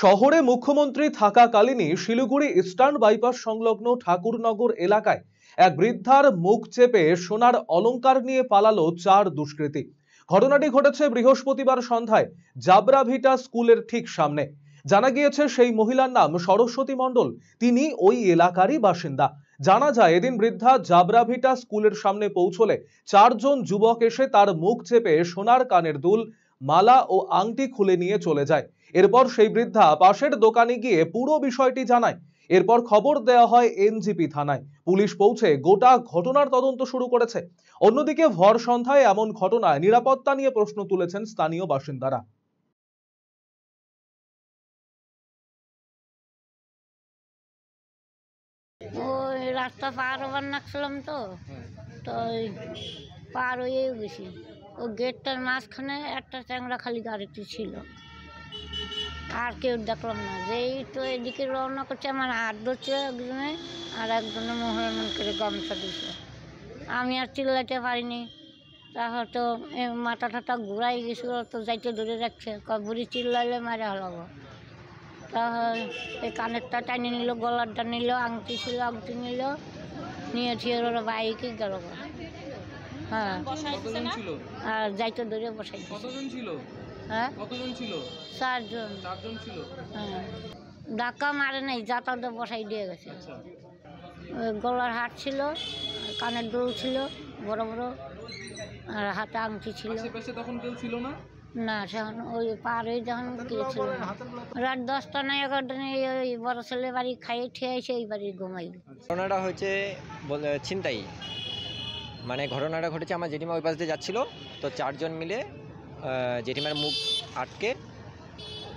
শহরে মুখ্যমন্ত্রী থাকাকালীনই Siliguri eastern bypass সংলগ্ন ঠাকুরনগর এলাকায় এক বৃদ্ধার মুখ চেপে সোনার অলঙ্কার নিয়ে পালালো চার দুষ্কৃতী ঘটনাটি ঘটেছে বৃহস্পতিবার সন্ধ্যায় জাবরাভিটা স্কুলের ঠিক সামনে জানা গিয়েছে সেই মহিলার নাম সরস্বতী মণ্ডল তিনি ওই এলাকারই বাসিন্দা জানা যায় এদিন বৃদ্ধা জাবরাভিটা স্কুলের সামনে পৌঁছলে চারজন যুবক এসে তার মুখ চেপে সোনার কানের দুল মালা ও আংটি খুলে নিয়ে চলে যায় এরপর সেই বৃদ্ধা পাশের দোকানে গিয়ে পুরো বিষয়টি জানায় এরপর খবর দেওয়া হয় এনজিপি থানায় পুলিশ পৌঁছে গোটা ঘটনার তদন্ত শুরু করেছে অন্যদিকে ভর সন্ধ্যায় এমন ঘটনায় নিরাপত্তা নিয়ে প্রশ্ন তুলেছেন স্থানীয় বাসিন্দারা রাস্তা পার হবার নাকছিলাম তো তো পার হয়ে গেছি ও গেটটার মাঝখানে একটা চ্যাংরা খালি গাড়িটি ছিল আর কেউ দেখলাম না যেই তো এদিকে রওনা করছে আমার হাত ধরছে একজনে আর একজনে মোহর মন করে গামছা দিছে আমি আর চিল্লাতে পারিনি তারপর তো মাথা ঠাটা ঘুরাই গেছিলো তো যাইতে ধরে যাচ্ছে বুড়ি চিল্লাইলে মারা হলাবো তারপর এই কানেরটা টানি নিল গলারটা নিল আংটি ছিল আংটি নিল নিয়ে ঠিয়ে বাইকে গেল হ্যাঁ বসাই হ্যাঁ? হ্যাঁ ধাক্কা মারে নাই যাতায়াতে বসাই দিয়ে গেছে আচ্ছা। গলার হাট ছিল কানের দুল ছিল বড় বড় আর হাতে আংটি ছিল না না সেখন ওই পাড়ে যখন গিয়েছিল রাত দশটা না এগারোটা ওই বড় ছেলে বাড়ি খাইয়ে ঠেয়েছে এই বাড়ি ঘুমাই ঘটনাটা হয়েছে ছিনতাই মানে ঘটনাটা ঘটেছে আমার জেঠিমা ওই পাশ দিয়ে যাচ্ছিলো তো চারজন মিলে জেঠিমার মুখ আটকে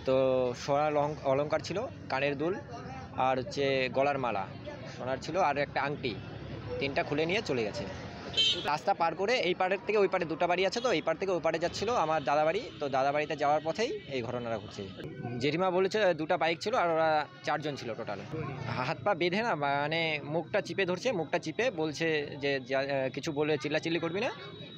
তো সোনার অলঙ্কার ছিল কানের দুল আর হচ্ছে গলার মালা সোনার ছিল আর একটা আংটি তিনটা খুলে নিয়ে চলে গেছে রাস্তা পার করে এই পাড়ের থেকে ওই পাড়ে দুটা বাড়ি আছে তো এই পাড় থেকে ওই পাড়ে যাচ্ছিল আমার দাদা বাড়ি তো দাদা বাড়িতে যাওয়ার পথেই এই ঘটনাটা ঘটছে জেঠিমা বলেছে দুটা বাইক ছিল আর ওরা চারজন ছিল টোটাল হাত পা বেঁধে না মানে মুখটা চিপে ধরছে মুখটা চিপে বলছে যে কিছু বলে চিল্লাচিল্লি করবি না